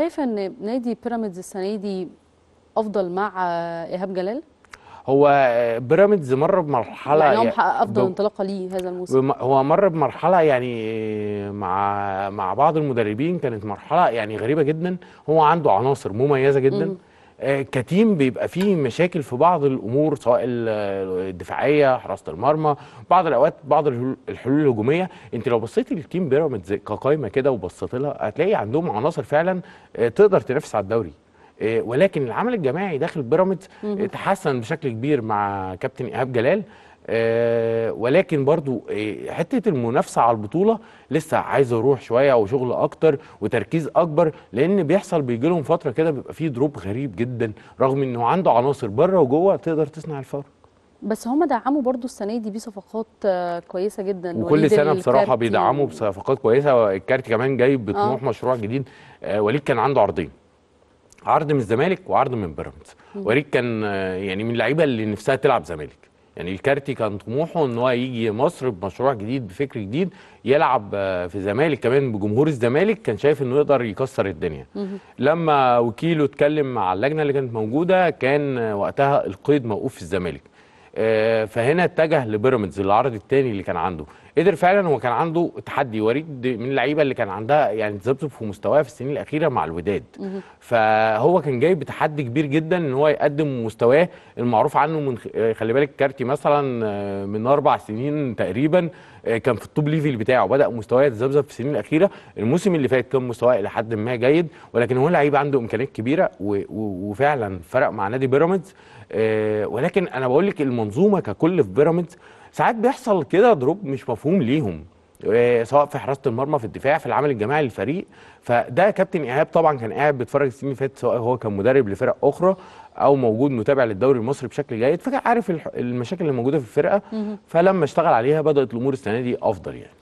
شايفه ان نادي بيراميدز السنه دي افضل مع ايهاب جلال هو بيراميدز مر بمرحله يعني هو يعني محقق افضل انطلاقه ليه هذا الموسم هو مر بمرحله يعني مع مع بعض المدربين كانت مرحله يعني غريبه جدا هو عنده عناصر مميزه جدا مم. آه، كتيم بيبقى فيه مشاكل في بعض الامور سواء الدفاعيه حراسه المرمى بعض الاوقات بعض الحلول الهجوميه انت لو بصيت للتيم بيراميدز كقائمه كده وبصيت لها هتلاقي عندهم عناصر فعلا آه، تقدر تنافس على الدوري آه، ولكن العمل الجماعي داخل بيراميدز تحسن بشكل كبير مع كابتن ايهاب جلال آه، ولكن برضو آه، حته المنافسه على البطوله لسه عايز اروح شويه او شغل اكتر وتركيز اكبر لان بيحصل بيجي لهم فتره كده بيبقى فيه دروب غريب جدا رغم انه عنده عناصر بره وجوه تقدر تصنع الفرق بس هم دعموا برضو السنه دي بصفقات آه، كويسه جدا وكل سنه بصراحه بيدعموا بصفقات كويسه الكارت كمان جايب بطموح آه. مشروع جديد وليد كان عنده عرضين عرض من الزمالك وعرض من بيراميدز وليد كان يعني من اللعيبه اللي نفسها تلعب زمالك يعني الكارتي كان طموحه ان هو يجي مصر بمشروع جديد بفكر جديد يلعب آه، في الزمالك كمان بجمهور الزمالك كان شايف انه يقدر يكسر الدنيا لما وكيله اتكلم مع اللجنه اللي كانت موجوده كان آه، وقتها القيد موقوف في الزمالك آه، فهنا اتجه لبيراميدز العرض الثاني اللي كان عنده قدر فعلا هو كان عنده تحدي وريد من اللعيبه اللي كان عندها يعني تذبذب في مستواها في السنين الاخيره مع الوداد فهو كان جاي بتحدي كبير جدا ان هو يقدم مستواه المعروف عنه من آه، خلي بالك كارتي مثلا آه، من اربع سنين تقريبا كان في التوب ليفل بتاعه بدا مستواه يتذبذب في السنين الاخيره الموسم اللي فات كان مستواه الى حد ما جيد ولكن هو لعيب عنده امكانيات كبيره وفعلا فرق مع نادي بيراميدز ولكن انا بقول لك المنظومه ككل في بيراميدز ساعات بيحصل كده دروب مش مفهوم ليهم آه، سواء في حراسه المرمى في الدفاع في العمل الجماعي للفريق فده كابتن ايهاب طبعا كان قاعد بيتفرج السنين اللي فاتت سواء هو كان مدرب لفرق اخرى او موجود متابع للدوري المصري بشكل جيد فكان عارف المشاكل اللي موجوده في الفرقه فلما اشتغل عليها بدات الامور السنه دي افضل يعني